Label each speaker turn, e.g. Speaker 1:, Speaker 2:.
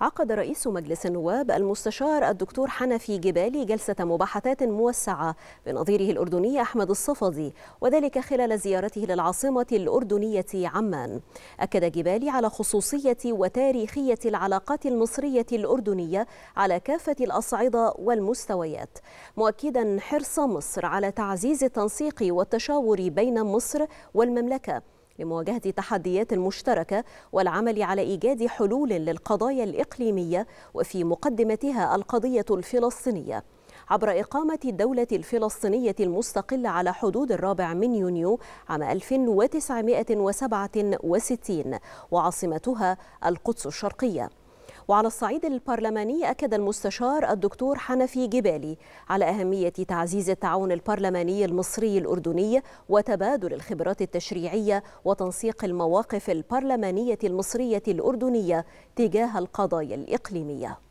Speaker 1: عقد رئيس مجلس النواب المستشار الدكتور حنفي جبالي جلسة مباحثات موسعة بنظيره الأردني أحمد الصفدي وذلك خلال زيارته للعاصمة الأردنية عمان أكد جبالي على خصوصية وتاريخية العلاقات المصرية الأردنية على كافة الأصعدة والمستويات مؤكدا حرص مصر على تعزيز التنسيق والتشاور بين مصر والمملكة لمواجهة التحديات المشتركة والعمل على إيجاد حلول للقضايا الإقليمية وفي مقدمتها القضية الفلسطينية عبر إقامة الدولة الفلسطينية المستقلة على حدود الرابع من يونيو عام 1967 وعاصمتها القدس الشرقية وعلى الصعيد البرلماني أكد المستشار الدكتور حنفي جبالي على أهمية تعزيز التعاون البرلماني المصري الأردني وتبادل الخبرات التشريعية وتنسيق المواقف البرلمانية المصرية الأردنية تجاه القضايا الإقليمية